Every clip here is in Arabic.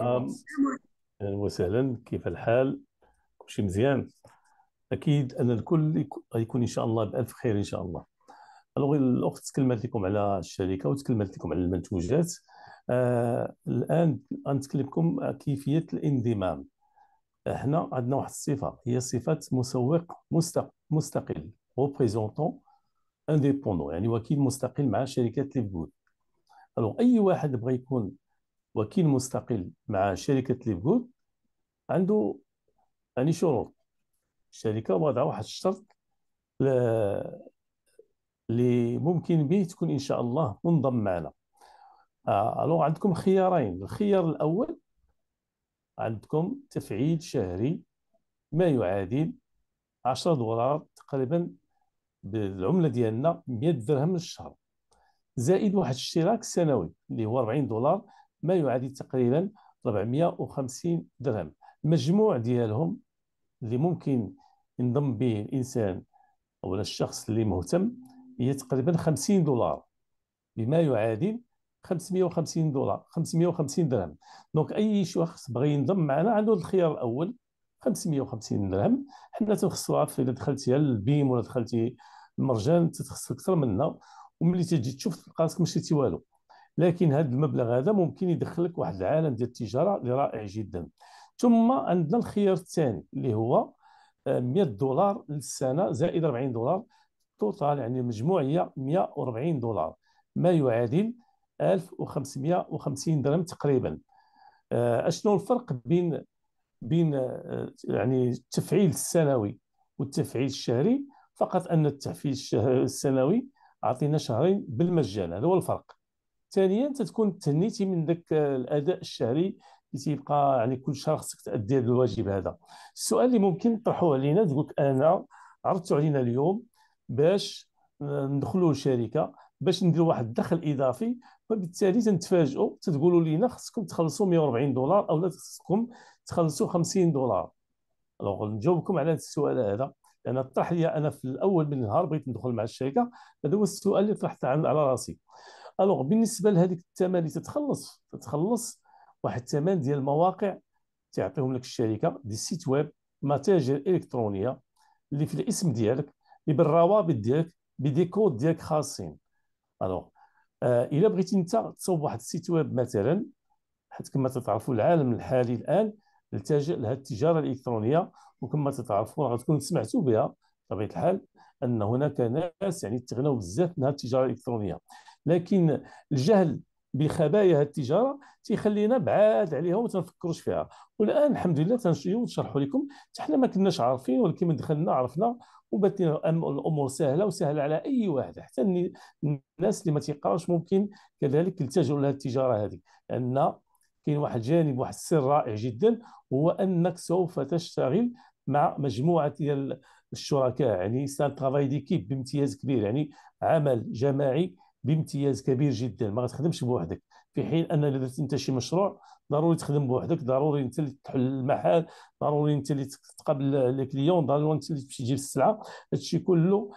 اهلا وسهلا كيف الحال؟ كل شيء مزيان اكيد ان الكل غيكون ان شاء الله بالف خير ان شاء الله الوغ الاخت تكلمت لكم على الشركه وتكلمت لكم على المنتوجات آه الان غنتكلمكم كيفيه الانضمام احنا عندنا واحد الصفه هي صفه مسوق مستقل ريبريزونتون انديبوندون يعني وكيل مستقل مع شركه ليفغود الوغ اي واحد بغى يكون وكيل مستقل مع شركة ليفغود عنده يعني شروط الشركة وضع واحد الشرط اللي ممكن به تكون إن شاء الله منضم معنا آه، ألو عندكم خيارين الخيار الأول عندكم تفعيل شهري ما يعادل 10 دولار تقريبا بالعمله ديالنا 100 درهم للشهر زائد واحد الاشتراك سنوي اللي هو 40 دولار ما يعادل تقريبا 450 درهم مجموع ديالهم اللي ممكن ينضم به الانسان او الشخص اللي مهتم هي تقريبا 50 دولار بما يعادل 550 دولار 550 درهم دونك اي شخص بغى ينضم معنا عنده الخيار الاول 550 درهم حنا تنخصوها في اذا دخلتي البيم ولا دخلتي المرجان تتخص اكثر منا وملي تجي تشوف تلقى راسك ما شريتي والو لكن هذا المبلغ هذا ممكن يدخلك واحد العالم ديال التجاره اللي رائع جدا ثم عندنا الخيار الثاني اللي هو 100 آه، دولار للسنه زائد 40 دولار توتال يعني المجموع هي 140 دولار ما يعادل 1550 درهم تقريبا آه، اشنو الفرق بين بين آه، يعني التفعيل السنوي والتفعيل الشهري فقط ان التفعيل السنوي عطينا شهرين بالمجان هذا هو الفرق ثانيا تتكون تهنيتي من ذاك الاداء الشهري اللي تيبقى يعني كل شهر خصك تادي هذا الواجب هذا السؤال اللي ممكن تطرحوه علينا تقول انا عرضتوا علينا اليوم باش ندخلوا شركه باش نديروا واحد الدخل اضافي فبالتالي تنتفاجئوا تتقولوا لينا خصكم تخلصوا 140 دولار او لا خصكم تخلصوا 50 دولار الوغ نجاوبكم على هذا السؤال هذا لان طرح لي انا في الاول من النهار بغيت ندخل مع الشركه هذا هو السؤال اللي طرحته على راسي الوغ بالنسبه لهذيك الثمن اللي تتخلص تتخلص واحد الثمن ديال المواقع تعطيهم لك الشركه دي سيت ويب متاجر الكترونيه اللي في الاسم ديالك اللي بالروابط ديالك بدي كود ديالك خاصين الوغ آه الا بغيتي انت تصوب واحد السيت ويب مثلا حيت كما تتعرفوا العالم الحالي الان التجا لهذه التجاره الالكترونيه وكما تتعرفوا غتكون سمعتوا بها بطبيعه الحال ان هناك ناس يعني تغنوا بزاف من هذه التجاره الالكترونيه لكن الجهل بخبايا التجاره تيخلينا بعاد عليها وما تنفكروش فيها والان الحمد لله تنشيو نشرحوا لكم حنا ما كناش عارفين ولكن من دخلنا عرفنا وبات الامور سهله وسهله على اي واحد حتى الناس اللي ما تيقراوش ممكن كذلك يلتجوا لهذه التجاره هذه لان كاين واحد الجانب واحد السر رائع جدا هو انك سوف تشتغل مع مجموعه ديال الشركاء يعني سان ترافاي ديكيب بامتياز كبير يعني عمل جماعي بامتياز كبير جدا ما غتخدمش بوحدك في حين ان اذا درت انت شي مشروع ضروري تخدم بوحدك ضروري انت اللي تحل المحل ضروري انت اللي تقابل لي كليون ضروري انت اللي تمشي تجيب السلعه هادشي كله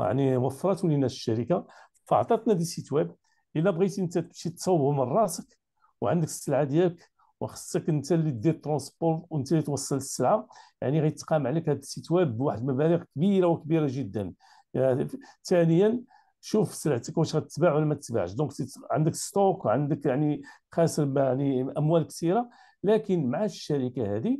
يعني وفرته لنا الشركه فعطاتنا دي سيت ويب الا بغيتي انت تمشي تصوبه من راسك وعندك السلعه ديالك وخصك انت اللي دير ترونسبور وانت اللي توصل السلعه يعني غيتقام عليك هذا السيت ويب بواحد المبالغ كبيره وكبيره جدا آه، ثانيا يعني شوف سلعتك واش غتتباع ولا ما تتباعش دونك عندك ستوك وعندك يعني خاسر يعني اموال كثيره لكن مع الشركه هذه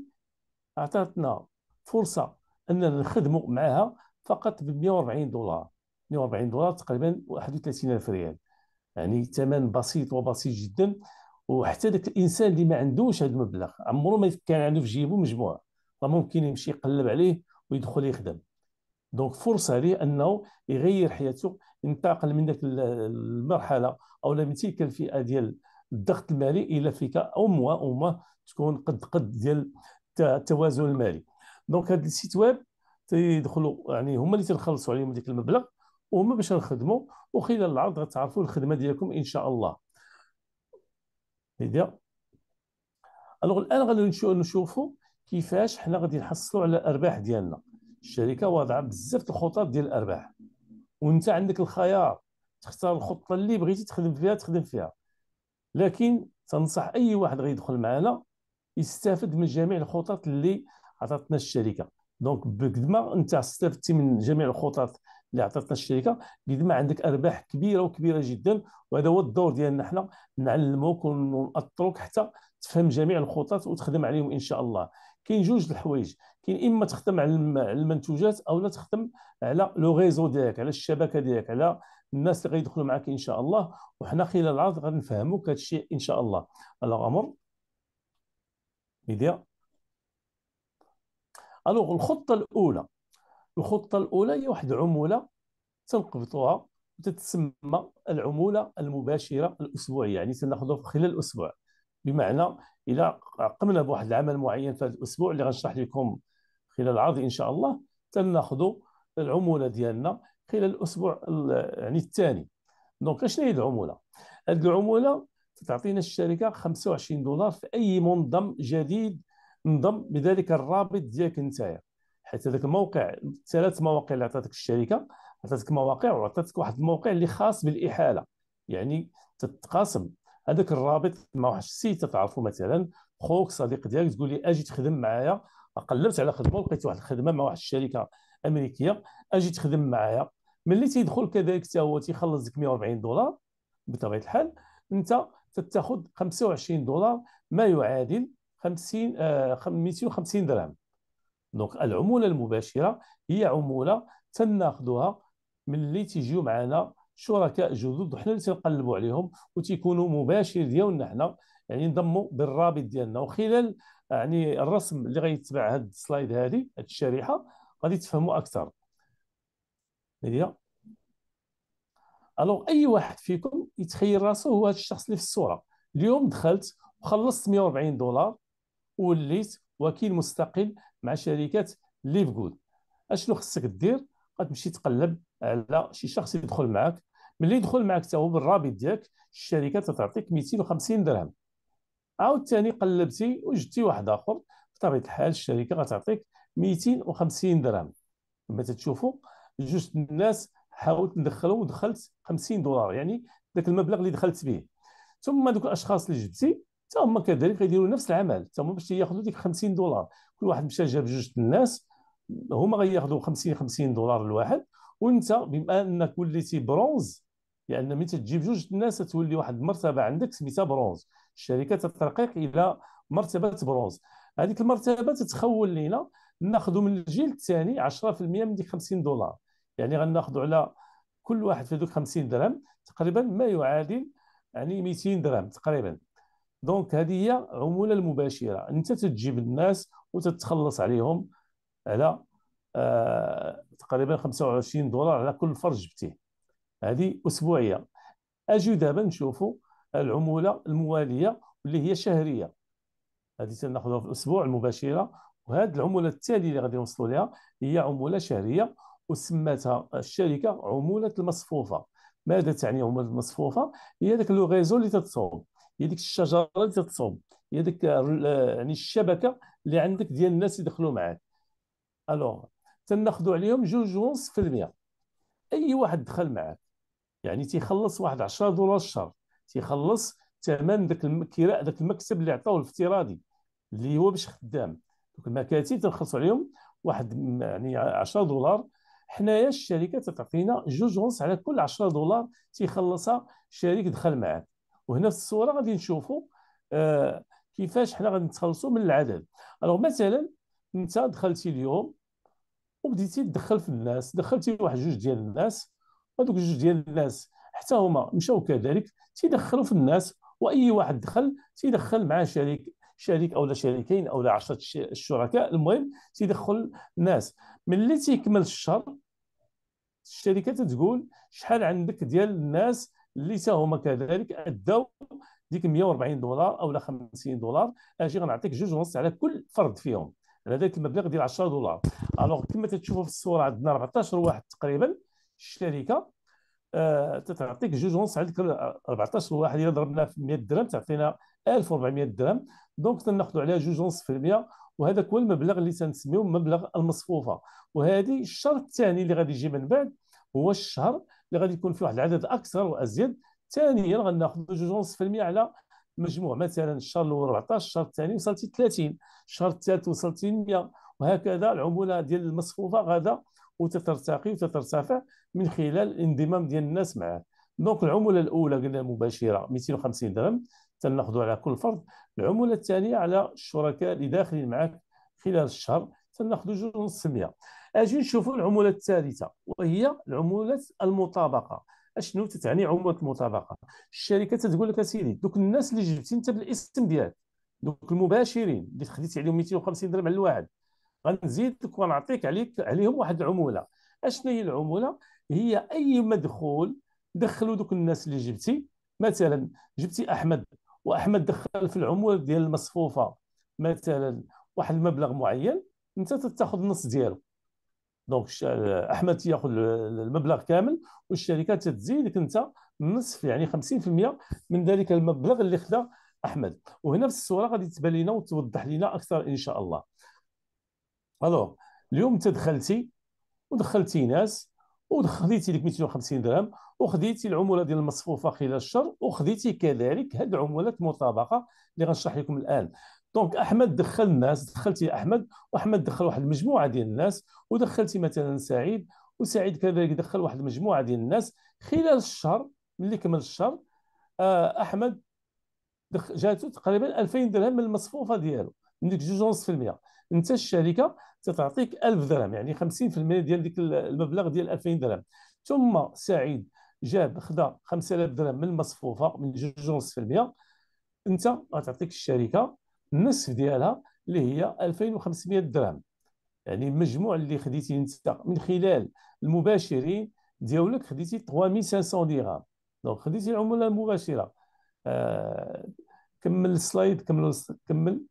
اعطتنا فرصه اننا نخدموا معها فقط ب 140 دولار 140 دولار تقريبا 31000 ريال يعني ثمن بسيط وبسيط جدا وحتى ذاك الانسان اللي ما عندوش هذا المبلغ عمره ما كان عنده في جيبه مجموعه ممكن يمشي يقلب عليه ويدخل يخدم دونك فرصه ليه انه يغير حياته ينتقل من ذاك المرحله او من تلك الفئه ديال الضغط المالي الى فئه او موا او ما تكون قد قد ديال التوازن المالي دونك هاد السيت ويب تيدخلوا يعني هما اللي تنخلصوا عليهم ديك المبلغ وهما باش نخدموا وخلال العرض غتعرفوا الخدمه ديالكم ان شاء الله هيديا الوغ الان غادي نشوفوا كيفاش حنا غادي نحصلوا على الارباح ديالنا الشركه واضعه بزاف الخطط ديال الارباح وانت عندك الخيار تختار الخطه اللي بغيتي تخدم فيها تخدم فيها لكن تنصح اي واحد غيدخل معنا يستافد من جميع الخطط اللي عطاتنا الشركه دونك بقد ما انت استفدتي من جميع الخطط اللي عطاتنا الشركه قد ما عندك ارباح كبيره وكبيره جدا وهذا هو الدور ديالنا حنا نعلموك ونأطروك حتى تفهم جميع الخطط وتخدم عليهم ان شاء الله كاين جوج الحوايج كاين اما تخدم على المنتوجات او لا تخدم على لو ريزو ديالك على الشبكه ديالك على الناس اللي غيدخلوا معك ان شاء الله وحنا خلال العرض غنفهموك هذا الشيء ان شاء الله الوغ عمر ميديا الوغ الخطه الاولى الخطه الاولى هي واحد العموله تنقبطوها وتتسمى العموله المباشره الاسبوعيه يعني تناخذها خلال الاسبوع بمعنى الى قمنا بواحد العمل معين في هذا الاسبوع اللي غنشرح لكم خلال العرض ان شاء الله تناخذوا العموله ديالنا خلال الاسبوع يعني الثاني دونك شنو هي العموله هذه العموله تعطينا الشركه 25 دولار في اي منظم جديد انضم بذلك الرابط ديالك نتايا حيت هذاك الموقع ثلاث مواقع اللي عطاتك الشركه عطاتك مواقع وعطاتك واحد الموقع اللي خاص بالاحاله يعني تتقاسم هذاك الرابط مع واحد السيد تعرفوا مثلا خوك صديق ديالك تقول لي اجي تخدم معايا قلبت على خدمه ولقيت واحد الخدمه مع واحد الشركه امريكيه اجي تخدم معايا ملي تيدخل كذلك حتى هو تيخلص لك 140 دولار بطبيعه الحال انت تتاخذ 25 دولار ما يعادل 50 آه 250 درهم دونك العموله المباشره هي عموله تناخذها ملي تيجيو معنا شركاء جدد وحنا اللي تنقلبوا عليهم وتيكونوا مباشر ديالنا حنا يعني نضموا بالرابط ديالنا وخلال يعني الرسم اللي غيتبع هاد السلايد هذه هاد الشريحه غادي تفهموا اكثر هي الو اي واحد فيكم يتخيل راسه هو هذا الشخص اللي في الصوره اليوم دخلت وخلصت 140 دولار وليت وكيل مستقل مع شركه ليف جود اشنو خصك دير غتمشي تقلب على شي شخص يدخل معك ملي يدخل معك حتى هو بالرابط ديالك الشركه تتعطيك 250 درهم الثاني قلبتي وجدتي واحد اخر بطبيعه الحال الشركه غتعطيك 250 درهم كما تشوفوا جوج الناس حاولت ندخلهم ودخلت 50 دولار يعني ذاك المبلغ اللي دخلت به ثم دوك الاشخاص اللي جبتي حتى هما كذلك غيديروا نفس العمل حتى هما باش ياخذوا ديك 50 دولار كل واحد مشى جاب جوج الناس هما غياخذوا 50 50 دولار الواحد وانت بما انك وليتي برونز لان ملي تجيب جوج الناس تولي واحد المرتبه عندك سميتها برونز الشركه تترقيق الى مرتبه برونز هذيك المرتبه تتخول لينا ناخذوا من الجيل الثاني 10% من ديك 50 دولار يعني غناخذوا على كل واحد في دوك 50 درهم تقريبا ما يعادل يعني 200 درهم تقريبا دونك هذه هي العموله المباشره انت تجيب الناس وتتخلص عليهم على آه، تقريبا 25 دولار على كل فرج جبتيه هذه اسبوعيه اجي دابا نشوفوا العموله المواليه اللي هي شهريه هذه تناخذها في الاسبوع المباشره وهذه العموله التاليه اللي غادي نوصلوا لها هي عموله شهريه وسماتها الشركه عموله المصفوفه ماذا تعني عموله المصفوفه هي داك لوغيزو اللي تتصوب هي ديك الشجره اللي تتصوب هي ديك يعني الشبكه اللي عندك ديال الناس يدخلوا معاك الوغ تناخذوا عليهم جوج ونص في المية اي واحد دخل معاك يعني تيخلص واحد 10 دولار الشهر تيخلص ثمن ذاك كراء ذاك المكتب اللي عطاوه الافتراضي اللي هو باش خدام دوك المكاتب تنخلصوا عليهم واحد يعني 10 دولار حنايا الشركه تتعطينا جوج ونص على كل 10 دولار تيخلصها شريك دخل معاك وهنا في الصوره غادي نشوفوا آه كيفاش حنا غادي نتخلصوا من العدد الوغ مثلا انت دخلتي اليوم وبديتي تدخل في الناس دخلتي واحد جوج ديال الناس هذوك جوج ديال الناس حتى هما مشاو كذلك تيدخلوا في الناس واي واحد دخل تيدخل معاه شريك شريك او شريكين او عشرة الشركاء المهم تيدخل الناس ملي تيكمل الشهر الشركه تقول شحال عندك ديال الناس اللي تا هما كذلك اداو ديك 140 دولار او 50 دولار اجي غنعطيك جوج ونص على كل فرد فيهم هذاك المبلغ ديال 10 دولار الوغ كما تشوفوا في الصوره عندنا 14 واحد تقريبا الشركه آه تتعطيك جوج ونص عندك 14 واحد الا ضربنا في 100 درهم تعطينا 1400 درهم دونك تناخذوا عليها جوج ونص في المية وهذاك هو المبلغ اللي تنسميو مبلغ المصفوفه وهذه الشرط الثاني اللي غادي يجي من بعد هو الشهر اللي غادي يكون فيه واحد العدد اكثر وازيد ثانيا جوج ونص في المية على مجموع مثلا الشهر الاول 14 الشهر الثاني وصلتي 30 الشهر الثالث وصلتي 100 وهكذا العموله ديال المصفوفه غدا وتترتقي وتترتفع من خلال الانضمام ديال الناس معاه دونك العموله الاولى قلنا مباشره 250 درهم تناخذوا على كل فرد العموله الثانيه على الشركاء اللي داخلين معك خلال الشهر تناخذوا جوج ونص 100 اجي نشوفوا العموله الثالثه وهي العموله المطابقه اشنو تتعني عمله المطابقه الشركه تتقول لك اسيدي دوك الناس اللي جبتي انت بالاسم ديالك دوك المباشرين اللي خديتي عليهم 250 درهم على الواحد غنزيدك ونعطيك عليك عليهم واحد العموله اشنو هي العموله هي اي مدخول دخلوا دوك الناس اللي جبتي مثلا جبتي احمد واحمد دخل في العموله ديال المصفوفه مثلا واحد المبلغ معين انت تاخذ النص ديالو دونك احمد تياخذ المبلغ كامل والشركه تزيدك انت نصف يعني 50% من ذلك المبلغ اللي خدا احمد وهنا في الصوره غادي تبان لنا وتوضح لنا اكثر ان شاء الله الو اليوم انت دخلتي ودخلتي ناس وخديتي ديك 250 درهم وخديتي العموله ديال المصفوفه خلال الشهر وخديتي كذلك هاد العمولات المطابقه اللي غنشرح لكم الان دونك احمد دخل الناس دخلتي احمد واحمد دخل واحد المجموعه ديال الناس ودخلتي مثلا سعيد وسعيد كذلك دخل واحد المجموعه ديال الناس خلال الشهر ملي كمل الشهر آه، احمد جاتو تقريبا 2000 درهم من المصفوفه ديالو من ديك 2.5% انت الشركه تتعطيك 1000 درهم يعني 50% ديال ديك المبلغ ديال 2000 درهم ثم سعيد جاب خدا 5000 درهم من المصفوفه من 2.5% انت غتعطيك الشركه النصف ديالها اللي هي 2500 درهم يعني المجموع اللي خديتي انت من خلال المباشرين ديالك خديتي 3500 درهم دونك خديتي العموله المباشره آه كمل السلايد كمل كمل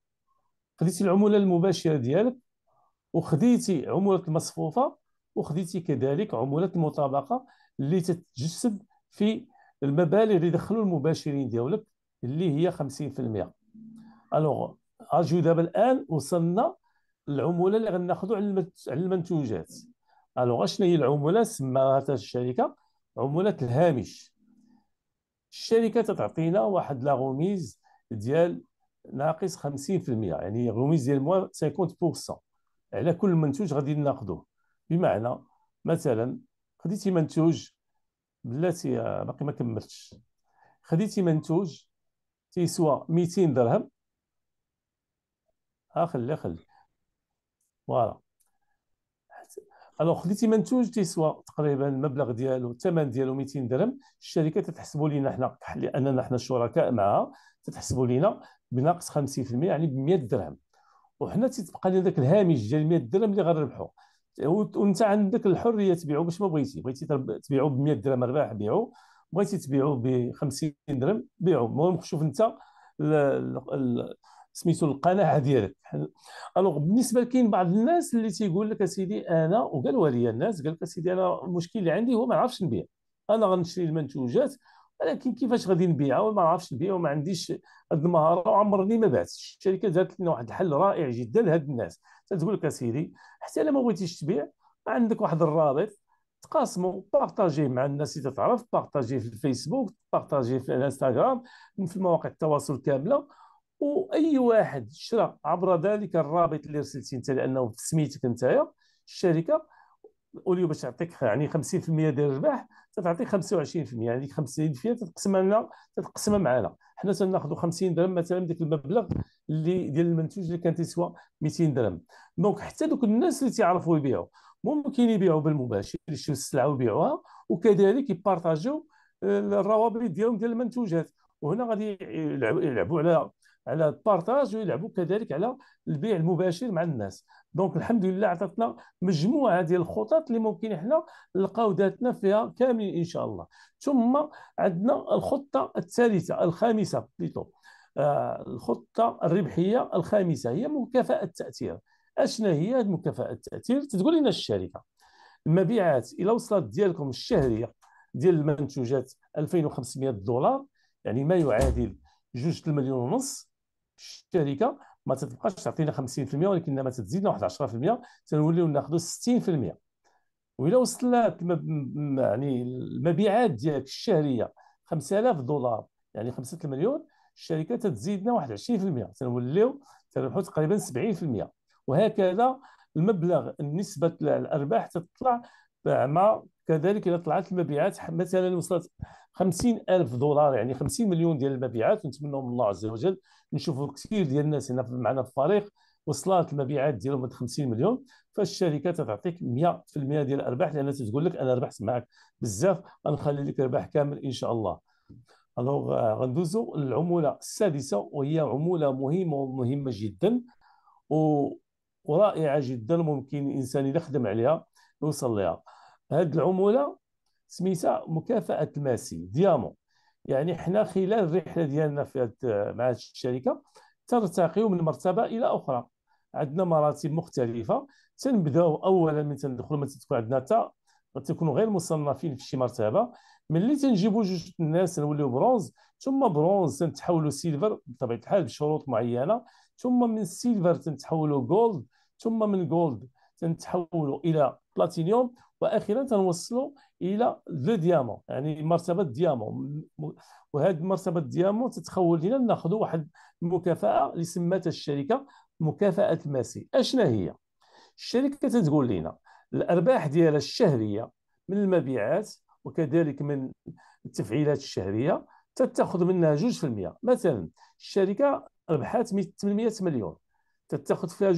خديتي العموله المباشره ديالك وخديتي عموله المصفوفه وخديتي كذلك عموله المطابقه اللي تتجسد في المبالغ اللي دخلوا المباشرين ديالك اللي هي 50% الوغ اجيو دابا الان وصلنا العموله اللي غناخذوا على المنتوجات الوغ شنو هي العموله سماها الشركه عموله الهامش الشركه تتعطينا واحد لا غوميز ديال ناقص 50% يعني غوميز ديال موان 50% على كل منتوج غادي ناخذوه بمعنى مثلا خديتي منتوج بلاتي آه، باقي ما كملتش خديتي منتوج تيسوى 200 درهم اخل خلي فوالا الوغ خديتي منتوج تيسوى تقريبا المبلغ ديالو الثمن ديالو 200 درهم الشركه تتحسبوا لينا حنا لاننا حنا شركاء معها تتحسبوا لينا بناقص 50% يعني ب 100 درهم وحنا تيتبقى لنا ذاك الهامش ديال 100 درهم اللي غنربحوا وانت عندك الحريه تبيعو باش ما بغيتي بغيتي تبيعو ب 100 درهم ارباح بيعو بغيتي تبيعو ب 50 درهم بيعو المهم شوف انت سميتو القناعه ديالك الوغ بالنسبه كاين بعض الناس اللي تيقول لك اسيدي انا وقالوا لي الناس قال لك اسيدي انا المشكل اللي عندي هو ما نعرفش نبيع انا غنشري المنتوجات ولكن كيفاش غادي نبيعها وما نعرفش نبيع وما عنديش هذه المهاره وعمرني ما بعت الشركه دارت لنا واحد الحل رائع جدا لهاد الناس تتقول لك اسيدي حتى لما بغيتيش تبيع عندك واحد الرابط تقاسمو بارطاجيه مع الناس اللي تتعرف بارطاجيه في الفيسبوك بارطاجيه في الانستغرام في مواقع التواصل كامله واي واحد شرى عبر ذلك الرابط اللي رسلتي انت لانه في سميتك انت الشركه اوليو باش تعطيك يعني 50% ديال الربح تتعطيك 25% يعني ديك 50% تتقسم لنا تتقسم معنا حنا تناخذوا 50 درهم مثلا ديك المبلغ اللي ديال المنتوج اللي كان تسوى 200 درهم دونك حتى دوك الناس اللي تيعرفوا يبيعوا ممكن يبيعوا بالمباشر يشريو السلعه ويبيعوها وكذلك يبارطاجيو آه، الروابط ديالهم ديال المنتوجات وهنا غادي يلعبوا على على البارتاج ويلعبوا كذلك على البيع المباشر مع الناس دونك الحمد لله عطاتنا مجموعه ديال الخطط اللي ممكن احنا نلقاو ذاتنا فيها كاملين ان شاء الله ثم عندنا الخطه الثالثه الخامسه بليتو آه الخطه الربحيه الخامسه هي مكافاه التاثير اشنا هي مكافاه التاثير تقول لنا الشركه المبيعات الى وصلت ديالكم الشهريه ديال المنتوجات 2500 دولار يعني ما يعادل جوج مليون ونص الشركه ما تبقاش تعطينا 50% ولكن ما تزيدنا واحد 10% تنوليو ناخذوا 60% وإلا وصلت يعني المبيعات ديالك الشهريه 5000 دولار يعني 5 مليون الشركه تزيدنا واحد 20% تنوليو تربحوا تقريبا 70% وهكذا المبلغ نسبه الارباح تطلع مع كذلك اذا طلعت المبيعات مثلا وصلت 50 الف دولار يعني 50 مليون ديال المبيعات ونتمنوا من الله عز وجل نشوفوا كثير ديال الناس هنا معنا في الفريق وصلت المبيعات ديالهم 50 مليون فالشركه تتعطيك 100% ديال الارباح لانها تقول لك انا ربحت معك بزاف غنخلي لك ربح كامل ان شاء الله الوغ آه، غندوزو للعموله السادسه وهي عموله مهمه ومهمه جدا و... ورائعه جدا ممكن الانسان يخدم عليها يوصل لها هذه العموله سميتها مكافاه الماسي ديامون يعني حنا خلال الرحله ديالنا في مع الشركه ترتقي من مرتبه الى اخرى عندنا مراتب مختلفه تنبداو اولا من تندخلوا ما تكون عندنا تا تكونوا غير مصنفين في شي مرتبه ملي تنجيبوا جوج الناس نوليو برونز ثم برونز تنتحولوا سيلفر بطبيعه الحال بشروط معينه ثم من سيلفر تنتحولوا جولد ثم من جولد تنتحولوا الى بلاتينيوم واخيرا تنوصلوا الى لو ديامون يعني مرتبه ديامون وهذه مرتبه ديامون تتخول لنا ناخذ واحد المكافاه اللي سماتها الشركه مكافاه ماسي اشنا هي الشركه تتقول لنا الارباح ديالها الشهريه من المبيعات وكذلك من التفعيلات الشهريه تتاخذ منها 2% مثلا الشركه ربحات 800 مليون تتاخذ فيها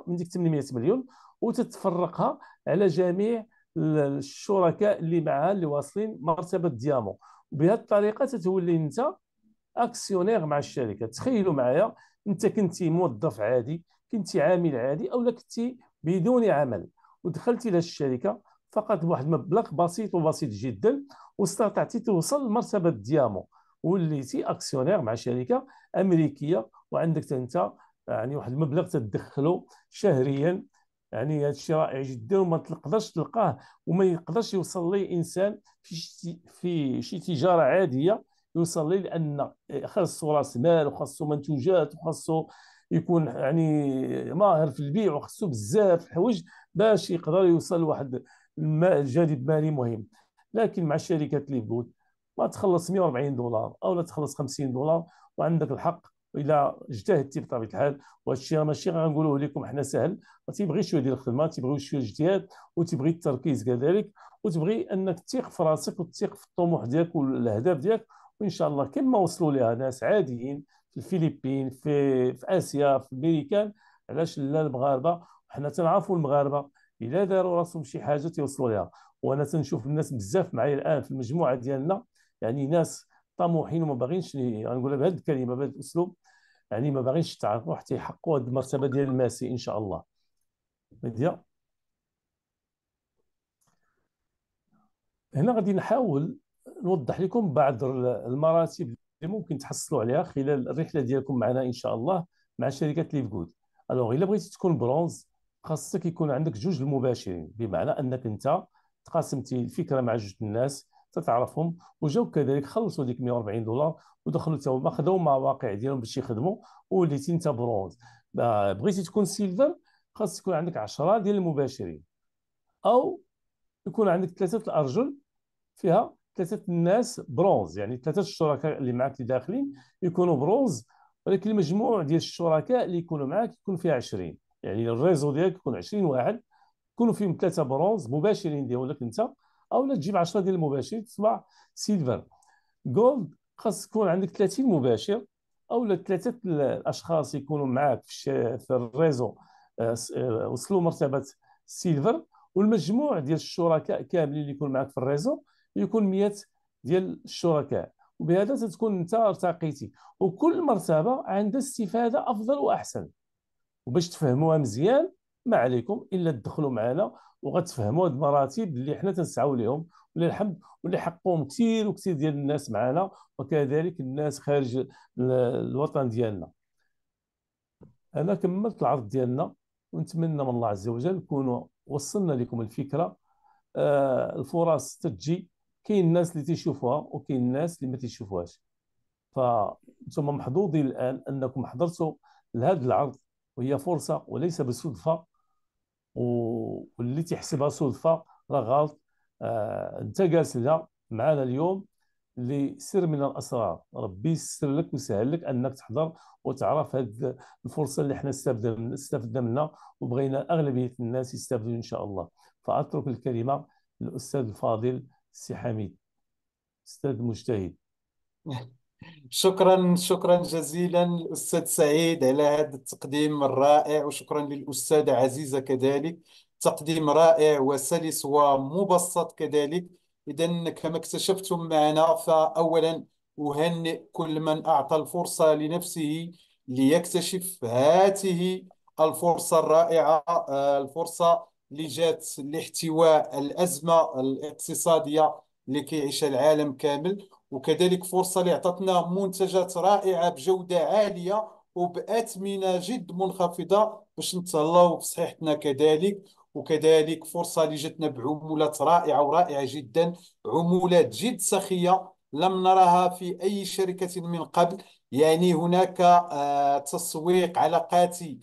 2% من ديك 800 مليون وتتفرقها على جميع الشركاء اللي معها اللي واصلين مرتبه ديامو وبهذه الطريقه تتولي انت اكسيونير مع الشركه تخيلوا معايا انت كنتي موظف عادي كنتي عامل عادي او كنتي بدون عمل ودخلتي للشركه فقط بواحد مبلغ بسيط وبسيط جدا واستطعتي توصل لمرتبه ديامو وليتي اكسيونير مع شركه امريكيه وعندك انت يعني واحد المبلغ تدخله شهريا يعني هذا الشيء رائع جدا وما تقدرش تلقاه وما يقدرش يوصل ليه انسان في شي في شي تجاره عاديه يوصل لي لان خاصو راس مال وخاصو منتوجات وخاصو يكون يعني ماهر في البيع وخاصو بزاف الحوايج باش يقدر يوصل لواحد جانب مالي مهم لكن مع شركه ليبود ما تخلص 140 دولار او لا تخلص 50 دولار وعندك الحق الا اجتهدتي بطبيعه الحال وهذا الشيء ماشي غنقولوه لكم حنا سهل ما شويه ديال الخدمه تيبغي شويه اجتهاد وتبغي التركيز كذلك وتبغي انك تثق في راسك وتثق في الطموح ديالك والاهداف ديالك وان شاء الله كما وصلوا لها ناس عاديين في الفلبين في في اسيا في الميريكان علاش لا المغاربه حنا تنعرفوا المغاربه الا داروا راسهم شي حاجه تيوصلوا لها وانا تنشوف الناس بزاف معايا الان في المجموعه ديالنا يعني ناس طموحين وما باغينش غنقولها بهذه الكلمه بهذا الاسلوب يعني ما باغيش تعرفوا حتى يحققوا هذه المرتبه ديال الماسي ان شاء الله ميديا هنا غادي نحاول نوضح لكم بعض المراتب اللي ممكن تحصلوا عليها خلال الرحله ديالكم معنا ان شاء الله مع شركه ليف جود الوغ الا بغيتي تكون برونز خاصك يكون عندك جوج المباشرين بمعنى انك انت تقاسمتي الفكره مع جوج الناس حتى تعرفهم وجاو كذلك خلصوا ديك 140 دولار ودخلوا تا هما خداو مواقع ديالهم باش يخدموا وليتي انت برونز بغيتي تكون سيلفر خاص تكون عندك 10 ديال المباشرين او يكون عندك ثلاثه الارجل فيها ثلاثه الناس برونز يعني ثلاثه الشركاء اللي معاك اللي داخلين يكونوا برونز ولكن المجموع ديال الشركاء اللي يكونوا معاك يكون فيها 20 يعني الريزو ديالك يكون 20 واحد يكونوا فيهم ثلاثه برونز مباشرين ديالك انت او لا تجيب 10 ديال المباشر تصبح سيلفر جولد خاص تكون عندك 30 مباشر او لا ثلاثه الاشخاص يكونوا معاك في الريزو آه، آه، وصلوا مرتبه سيلفر والمجموع ديال الشركاء كاملين اللي يكون معاك في الريزو يكون 100 ديال الشركاء وبهذا تتكون انت ارتقيتي وكل مرتبه عندها استفاده افضل واحسن وباش تفهموها مزيان ما عليكم الا تدخلوا معنا وغتفهموا هاد المراتب اللي حنا تنسعوا لهم ولله الحمد واللي حقهم كثير وكثير ديال الناس معنا وكذلك الناس خارج الوطن ديالنا انا كملت العرض ديالنا ونتمنى من الله عز وجل نكونوا وصلنا لكم الفكره آه الفرص تجي كاين الناس اللي تيشوفوها وكاين الناس اللي ما تيشوفوهاش فانتم محظوظين الان انكم حضرتوا لهذا العرض وهي فرصه وليس بالصدفه واللي تحسبها صدفه راه غلط آه، انت جالس هنا معنا اليوم لسر من الاسرار ربي يسر لك ويسهل لك انك تحضر وتعرف هذه الفرصه اللي احنا استفدنا استفدنا منها وبغينا اغلبيه الناس يستفدوا ان شاء الله فاترك الكلمه للاستاذ الفاضل السي حميد استاذ مجتهد شكرا شكرا جزيلا الأستاذ سعيد على هذا التقديم الرائع وشكرا للأستاذة عزيزة كذلك تقديم رائع وسلس ومبسط كذلك إذا كما اكتشفتم معنا فأولا أهنئ كل من أعطى الفرصة لنفسه ليكتشف هاته الفرصة الرائعة آه، الفرصة اللي جات لاحتواء الأزمة الاقتصادية لكي يعيش العالم كامل وكذلك فرصه اللي عطتنا منتجات رائعه بجوده عاليه وباثمنه جد منخفضه باش نتهلاو بصحتنا كذلك وكذلك فرصه اللي جاتنا بعمولات رائعه ورائعه جدا عمولات جد سخيه لم نراها في اي شركه من قبل يعني هناك آه، تسويق علاقاتي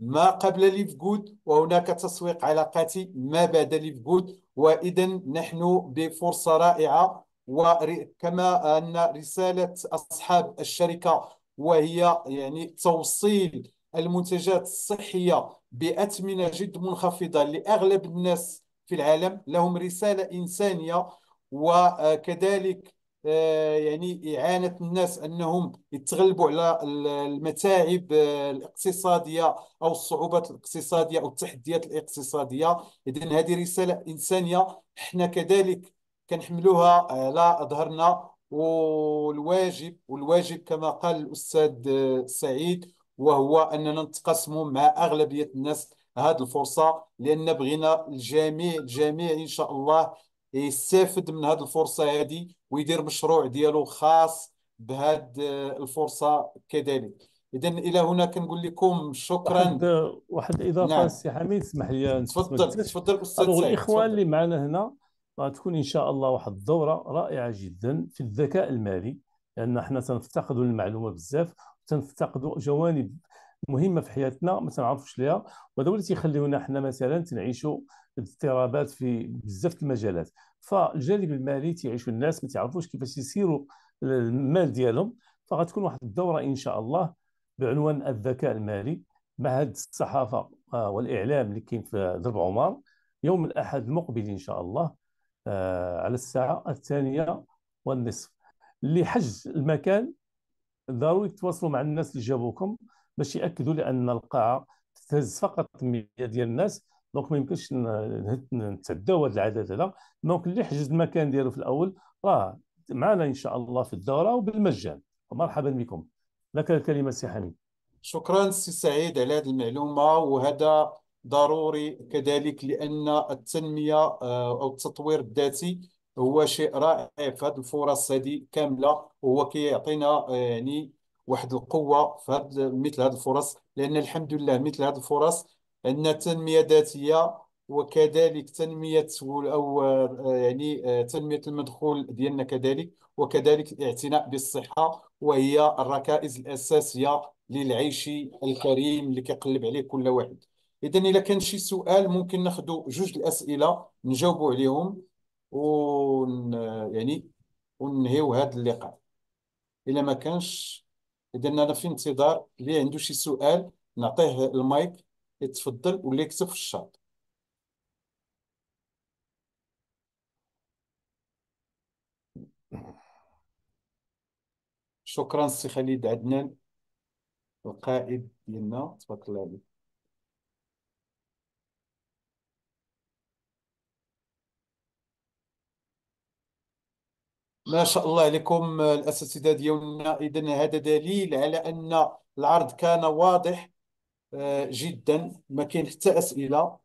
ما قبل ليف جود وهناك تسويق علاقاتي ما بعد ليف جود واذا نحن بفرصه رائعه وكما أن رسالة أصحاب الشركة وهي يعني توصيل المنتجات الصحية بأثمنة جد منخفضة لأغلب الناس في العالم لهم رسالة إنسانية وكذلك آه، يعني إعانة الناس أنهم يتغلبوا على المتاعب آه، الاقتصادية أو الصعوبات الاقتصادية أو التحديات الاقتصادية اذا هذه رسالة إنسانية احنا كذلك كنحملوها على آه، ظهرنا والواجب والواجب كما قال الاستاذ آه، سعيد وهو اننا نتقاسموا مع اغلبيه الناس هذه الفرصه لان بغينا الجميع الجميع ان شاء الله يستافد من هذه الفرصه هذه ويدير مشروع ديالو خاص بهذه آه، الفرصه كذلك اذا الى هنا كنقول لكم شكرا واحد, واحد الاضافه نعم. سي حميد اسمح لي تفضل تفضل استاذ الاخوان اللي معنا هنا غتكون ان شاء الله واحد الدوره رائعه جدا في الذكاء المالي لان احنا حنا تنفتقدوا المعلومه بزاف وتنفتقدوا جوانب مهمه في حياتنا ما تنعرفوش ليها وهذا هو اللي تيخليونا حنا مثلا تنعيشوا اضطرابات في بزاف المجالات فالجانب المالي تيعيشوا الناس ما تعرفوش كيفاش يسيروا المال ديالهم فغتكون واحد الدوره ان شاء الله بعنوان الذكاء المالي معهد الصحافه والاعلام اللي كاين في درب عمر يوم الاحد المقبل ان شاء الله آه، على الساعه الثانيه والنصف اللي حج المكان ضروري تواصلوا مع الناس اللي جابوكم باش ياكدوا لان القاعه تهز فقط 100 ديال الناس دونك ما يمكنش نتعداو هذا العدد هذا دونك اللي حجز المكان ديالو في الاول راه معنا ان شاء الله في الدوره وبالمجان مرحبا بكم لك الكلمه سي حميد شكرا سي سعيد على هذه المعلومه وهذا ضروري كذلك لان التنميه آه، او التطوير الذاتي هو شيء رائع في هذه الفرص هذه كامله وهو كيعطينا آه، يعني واحد القوه في هذه مثل هذه الفرص لان الحمد لله مثل هذه الفرص عندنا تنميه ذاتيه وكذلك تنميه او آه، يعني تنميه المدخول ديالنا كذلك وكذلك الاعتناء بالصحه وهي الركائز الاساسيه للعيش الكريم اللي كيقلب عليه كل واحد اذا الا كان شي سؤال ممكن ناخذ جوج الاسئله نجاوبوا عليهم ون يعني وننهيو هذا اللقاء الا ما كانش اذا انا في انتظار اللي عنده شي سؤال نعطيه المايك يتفضل ولا يكتب في الشات شكرا سي خالد عدنان القائد ديالنا تبارك الله عليك ما شاء الله عليكم آه، الأساتذة ديالنا إذا هذا دليل على أن العرض كان واضح آه، جدا ما كاين حتى أسئلة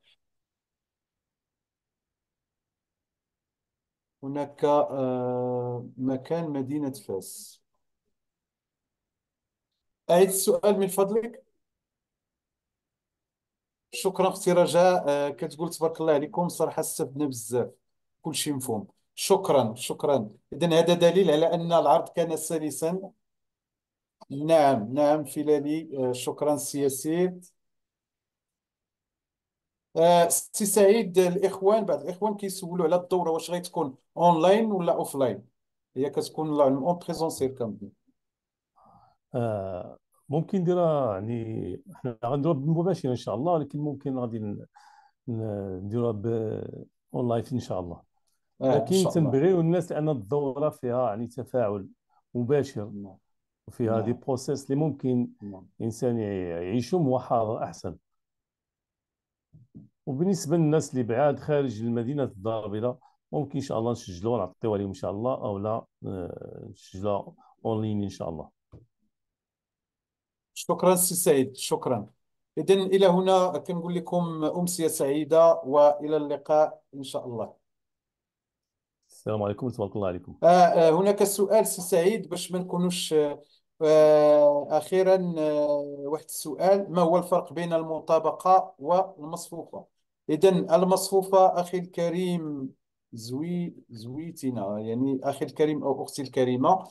هناك آه، مكان مدينة فاس أعيد السؤال من فضلك شكرا اختي رجاء كتقول تبارك الله عليكم صراحة استفدنا بزاف كل شيء مفهوم شكرا شكرا إذا هذا دليل على أن العرض كان سلسا نعم نعم فيلاني آه، شكرا سي ياسين آه، سي سعيد الاخوان بعض الاخوان كيسولوا على الدوره واش غتكون اونلاين ولا اوفلاين هي كتكون اون بريزونسيل كنظن ممكن نديرها يعني حنا غنديروها بالمباشره ان شاء الله ولكن ممكن غادي نديروها اونلاين ان شاء الله آه، لكن تنبغيو الناس لان الدوره فيها يعني تفاعل مباشر وفيها دي بروسيس اللي ممكن نعم. الانسان يعيشهم هو حاضر احسن وبالنسبه للناس اللي بعاد خارج المدينه الدار البيضاء ممكن ان شاء الله نسجلوا نعطيو عليهم ان شاء الله او لا آه، نسجلوا اونلاين ان شاء الله شكرا سي سعيد شكرا اذا الى هنا كنقول لكم امسيه سعيده والى اللقاء ان شاء الله السلام عليكم تبارك الله عليكم آه، آه، هناك سؤال سي سعيد باش ما نكونوش آه، أخيرا واحد السؤال ما هو الفرق بين المطابقة والمصفوفة إذا المصفوفة أخي الكريم زوي زويتنا يعني أخي الكريم أو أختي الكريمة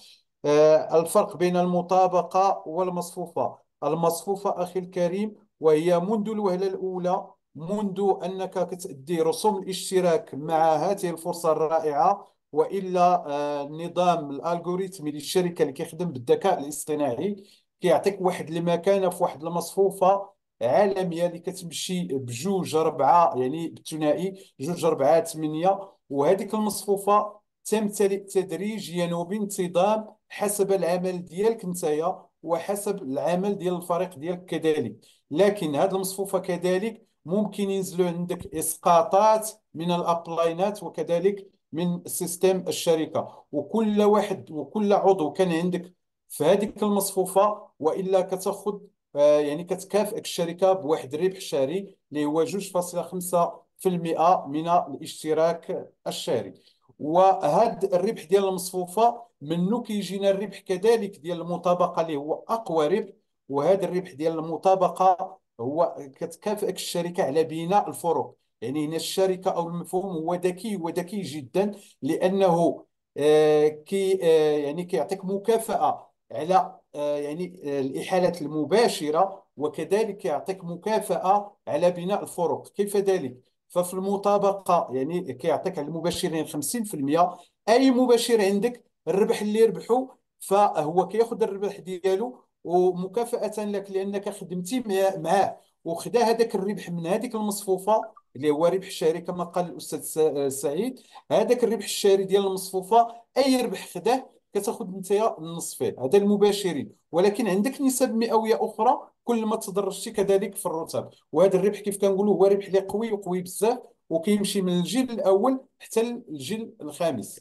الفرق بين المطابقة والمصفوفة المصفوفة أخي الكريم وهي منذ الوهلة الأولى منذ أنك كتدي رسوم الاشتراك مع هذه الفرصة الرائعة وإلا النظام آه، الألغوريتمي للشركة اللي كيخدم بالذكاء الاصطناعي كيعطيك واحد المكانة في واحد المصفوفة عالمية اللي كتمشي بجوج اربعه يعني بالثنائي جوج اربعه ثمانية وهذيك المصفوفة تمتلئ تدريجيا وبانتظام حسب العمل ديالك نتايا وحسب العمل ديال الفريق ديالك كذلك لكن هذه المصفوفه كذلك ممكن ينزلوا عندك اسقاطات من الابلاينات وكذلك من سيستم الشركه وكل واحد وكل عضو كان عندك في هذيك المصفوفه والا كتاخذ آه، يعني كتكافئك الشركه بواحد الربح شهري اللي هو 2.5% من الاشتراك الشهري وهذا الربح ديال المصفوفه منه كيجينا الربح كذلك ديال المطابقه اللي هو اقوى ربح وهذا الربح ديال المطابقه هو كتكافئك الشركه على بناء الفروق يعني هنا الشركه او المفهوم هو ذكي وذكي جدا لانه آه، كي آه، يعني كيعطيك مكافاه على آه، يعني الاحالات المباشره وكذلك يعطيك مكافاه على بناء الفروق كيف ذلك ففي المطابقه يعني كيعطيك على المباشرين 50% اي مباشر عندك الربح اللي ربحه فهو كياخذ الربح ديالو ومكافاه لك لانك خدمتي معاه وخدا هذاك الربح من هذيك المصفوفه اللي هو ربح الشهري كما قال الاستاذ سعيد هذاك الربح الشهري ديال المصفوفه اي ربح خداه كتاخذ انت النص فيه هذا المباشرين ولكن عندك نسب مئويه اخرى كل ما تدرجتي كذلك في الرتب وهذا الربح كيف كنقولوا هو ربح اللي قوي وقوي بزاف وكيمشي من الجيل الاول حتى الجيل الخامس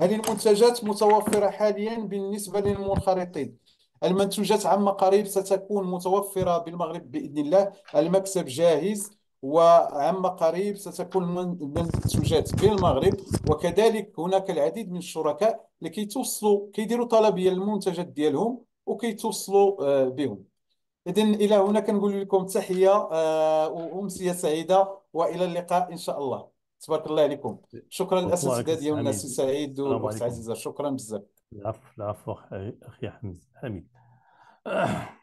هذه المنتجات متوفرة حاليا بالنسبة للمنخرطين المنتوجات عما قريب ستكون متوفرة بالمغرب بإذن الله المكسب جاهز وعما قريب ستكون المنتوجات بالمغرب وكذلك هناك العديد من الشركاء لكي توصلوا كيديروا طلبية للمنتجات ديالهم وكيتوصلوا آه، بهم إذا إلى هنا كنقول لكم تحية آه، وأمسية سعيدة وإلى اللقاء إن شاء الله تبارك الله عليكم شكرا والله للاساتذه ديالنا سي سعيد السلام والاخت عزيزه شكرا بزاف العفو العفو اخي حميد حميد